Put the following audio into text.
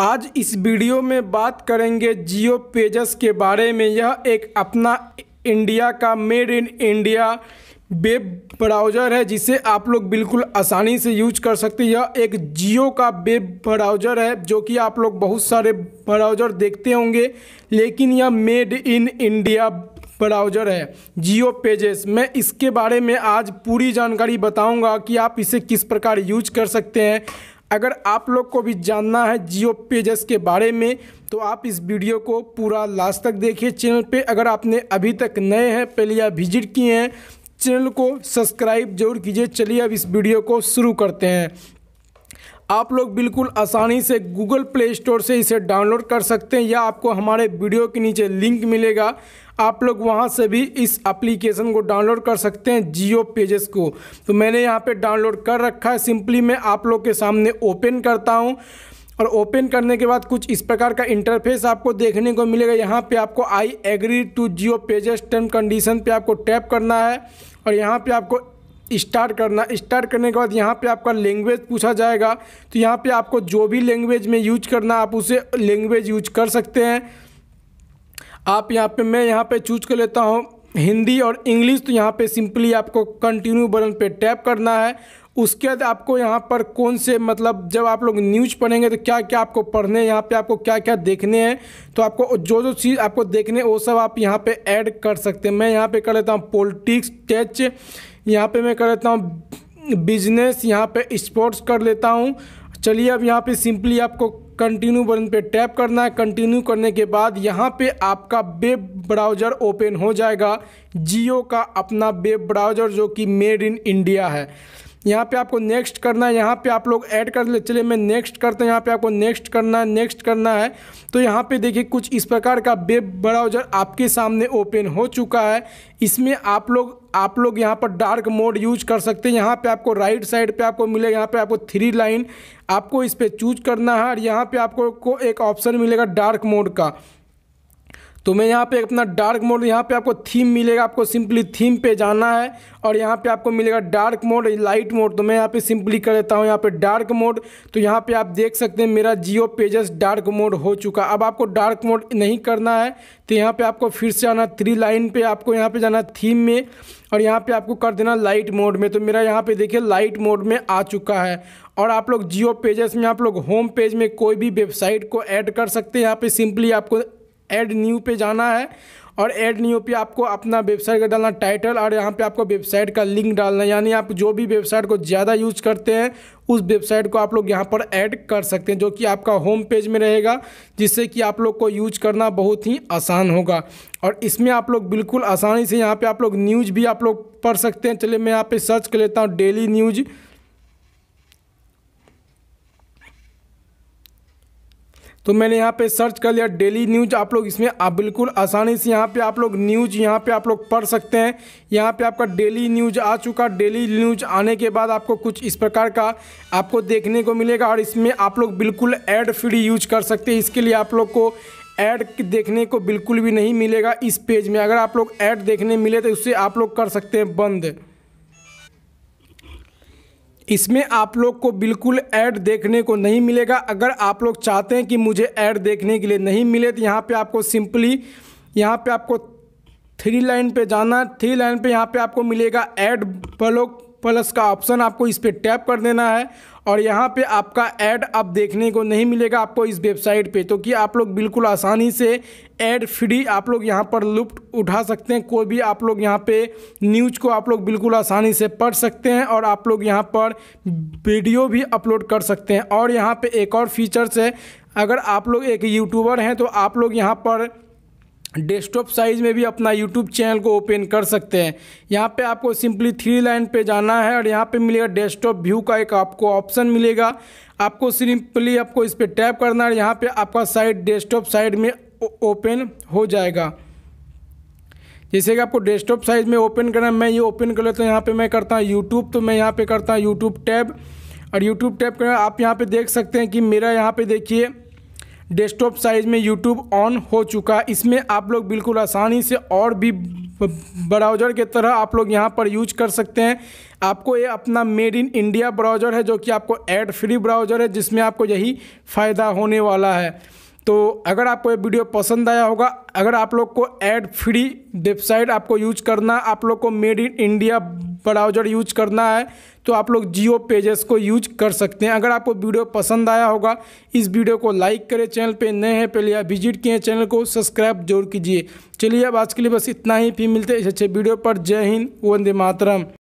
आज इस वीडियो में बात करेंगे जियो पेजस के बारे में यह एक अपना इंडिया का made in India web browser है जिसे आप लोग बिल्कुल आसानी से यूज कर सकते हैं यह एक जियो का वेब ब्राउज़र है जो कि आप लोग बहुत सारे ब्राउज़र देखते होंगे लेकिन यह मेड इन इंडिया ब्राउज़र है जियो पेजेस मैं इसके बारे में आज पूरी जानकारी बताऊंगा कि आप इसे किस प्रकार यूज कर सकते हैं अगर आप लोग को भी जानना है जियो पेजेस के बारे में तो आप इस वीडियो को पूरा लास्ट तक देखिए चैनल पे अगर आपने अभी तक नए हैं पहले या विजिट किए हैं चैनल को सब्सक्राइब जरूर कीजिए चलिए अब इस वीडियो को शुरू करते हैं आप लोग बिल्कुल आसानी से गूगल प्ले स्टोर से इसे डाउनलोड कर सकते हैं या आपको हमारे वीडियो के नीचे लिंक मिलेगा आप लोग वहां से भी इस एप्लीकेशन को डाउनलोड कर सकते हैं जियो पेजेस को तो मैंने यहां पे डाउनलोड कर रखा है सिंपली मैं आप लोग के सामने ओपन करता हूं और ओपन करने के बाद कुछ इस प्रकार का इंटरफेस आपको देखने को मिलेगा यहाँ पर आपको I agree to Jio pages term condition पर आपको टैप करना है और यहाँ पर आपको स्टार्ट करना स्टार्ट करने के बाद यहाँ पे आपका लैंग्वेज पूछा जाएगा तो यहाँ पे आपको जो भी लैंग्वेज में यूज करना आप उसे लैंग्वेज यूज कर सकते हैं आप यहाँ पे मैं यहाँ पे चूज कर लेता हूँ हिंदी और इंग्लिश तो यहाँ पे सिंपली आपको कंटिन्यू बटन पे टैप करना है उसके बाद आपको यहाँ पर कौन से मतलब जब आप लोग न्यूज पढ़ेंगे तो क्या क्या आपको पढ़ने यहाँ पे आपको क्या क्या देखने हैं तो आपको जो जो चीज़ आपको देखने वो सब आप यहाँ पे ऐड कर सकते हैं मैं यहाँ पे कर लेता हूँ पॉलिटिक्स टच यहाँ पे मैं कर लेता हूँ बिजनेस यहाँ पे स्पोर्ट्स कर लेता हूँ चलिए अब यहाँ पे सिंपली आपको कंटिन्यू बटन पे टैप करना है कंटिन्यू करने के बाद यहाँ पे आपका वेब ब्राउज़र ओपन हो जाएगा जियो का अपना वेब ब्राउज़र जो कि मेड इन इंडिया है यहाँ पे आपको नेक्स्ट करना है यहाँ पे आप लोग ऐड कर ले चलिए मैं नेक्स्ट करता हूँ यहाँ पे आपको नेक्स्ट करना है नेक्स्ट करना है तो यहाँ पे देखिए कुछ इस प्रकार का वेब ब्राउज़र आपके सामने ओपन हो चुका है इसमें आप लोग आप लोग यहाँ पर डार्क मोड यूज कर सकते हैं यहाँ पे आपको राइट साइड पे आपको मिलेगा यहाँ पे आपको थ्री लाइन आपको इस पर चूज करना है और यहाँ पे आपको को एक ऑप्शन मिलेगा डार्क मोड का तो मैं यहाँ पे अपना डार्क मोड यहाँ पे आपको थीम मिलेगा आपको सिंपली थीम पे जाना है और यहाँ पे आपको मिलेगा डार्क मोड लाइट मोड तो मैं यहाँ पे सिंपली कर देता हूँ यहाँ पे डार्क मोड तो यहाँ पे आप देख सकते हैं मेरा जियो पेजेस डार्क मोड हो चुका अब आपको डार्क मोड नहीं करना है तो यहाँ पर आपको फिर से आना थ्री लाइन पर आपको यहाँ पर जाना थीम में और यहाँ पर आपको कर देना लाइट मोड में तो मेरा यहाँ पर देखिए लाइट मोड में आ चुका है और आप लोग जियो पेजेस में आप लोग होम पेज में कोई भी वेबसाइट को ऐड कर सकते हैं यहाँ पे सिंपली आपको ऐड न्यू पे जाना है और एड न्यू पे आपको अपना वेबसाइट का डालना टाइटल और यहाँ पे आपको वेबसाइट का लिंक डालना यानी आप जो भी वेबसाइट को ज़्यादा यूज करते हैं उस वेबसाइट को आप लोग यहाँ पर ऐड कर सकते हैं जो कि आपका होम पेज में रहेगा जिससे कि आप लोग को यूज करना बहुत ही आसान होगा और इसमें आप लोग बिल्कुल आसानी से यहाँ पर आप लोग न्यूज़ भी आप लोग पढ़ सकते हैं चलिए मैं यहाँ पर सर्च कर लेता हूँ डेली न्यूज़ तो मैंने यहाँ पे सर्च कर लिया डेली न्यूज आप लोग इसमें आप बिल्कुल आसानी से यहाँ पे आप लोग न्यूज यहाँ पे आप लोग पढ़ सकते हैं यहाँ पे आपका डेली न्यूज आ चुका डेली न्यूज आने के बाद आपको कुछ इस प्रकार का आपको देखने को मिलेगा और इसमें आप लोग बिल्कुल एड फ्री यूज कर सकते हैं इसके लिए आप लोग को ऐड देखने को बिल्कुल भी नहीं मिलेगा इस पेज में अगर आप लोग ऐड देखने मिले तो उससे आप लोग कर सकते हैं बंद इसमें आप लोग को बिल्कुल ऐड देखने को नहीं मिलेगा अगर आप लोग चाहते हैं कि मुझे ऐड देखने के लिए नहीं मिले तो यहाँ पे आपको सिंपली यहाँ पे आपको थ्री लाइन पे जाना थ्री लाइन पे यहाँ पे आपको मिलेगा ऐड ब्लॉक प्लस का ऑप्शन आपको इस पर टैप कर देना है और यहाँ पे आपका ऐड अब देखने को नहीं मिलेगा आपको इस वेबसाइट पे तो कि आप लोग बिल्कुल आसानी से एड फ्री आप लोग यहाँ पर लुप्त उठा सकते हैं कोई भी आप लोग यहाँ पे न्यूज को आप लोग बिल्कुल आसानी से पढ़ सकते हैं और आप लोग यहाँ पर वीडियो भी अपलोड कर सकते हैं और यहाँ पे एक और फीचर्स है अगर आप लोग एक यूट्यूबर हैं तो आप लोग यहाँ पर डेस्कटॉप साइज़ में भी अपना यूट्यूब चैनल को ओपन कर सकते हैं यहाँ पे आपको सिंपली थ्री लाइन पे जाना है और यहाँ पे मिलेगा डेस्कटॉप व्यू का एक आपको ऑप्शन मिलेगा आपको सिंपली आपको इस पर टैप करना है यहाँ पे आपका साइट डेस्कटॉप साइड में ओपन हो जाएगा जैसे कि आपको डेस्कटॉप साइज में ओपन करना मैं ये ओपन कर लेता हूँ यहाँ पे मैं करता हूँ यूट्यूब तो मैं यहाँ पे करता हूँ यूट्यूब टैब और यूट्यूब टैब कर आप यहाँ पे देख सकते हैं कि मेरा यहाँ पे देखिए डेस्कटॉप साइज में यूट्यूब ऑन हो चुका है इसमें आप लोग बिल्कुल आसानी से और भी ब्राउज़र के तरह आप लोग यहाँ पर यूज कर सकते हैं आपको ये अपना मेड इन इंडिया ब्राउज़र है जो कि आपको एड फ्री ब्राउज़र है जिसमें आपको यही फ़ायदा होने वाला है तो अगर आपको ये वीडियो पसंद आया होगा अगर आप लोग को एड फ्री वेबसाइट आपको यूज करना आप लोग को made in India browser use करना है तो आप लोग जियो पेजेस को यूज कर सकते हैं अगर आपको वीडियो पसंद आया होगा इस वीडियो को लाइक करें चैनल पे नए हैं पहले या विजिट किए चैनल को सब्सक्राइब जरूर कीजिए चलिए अब आज के लिए बस इतना ही फिर मिलते हैं इस अच्छे वीडियो पर जय हिंद वंदे मातरम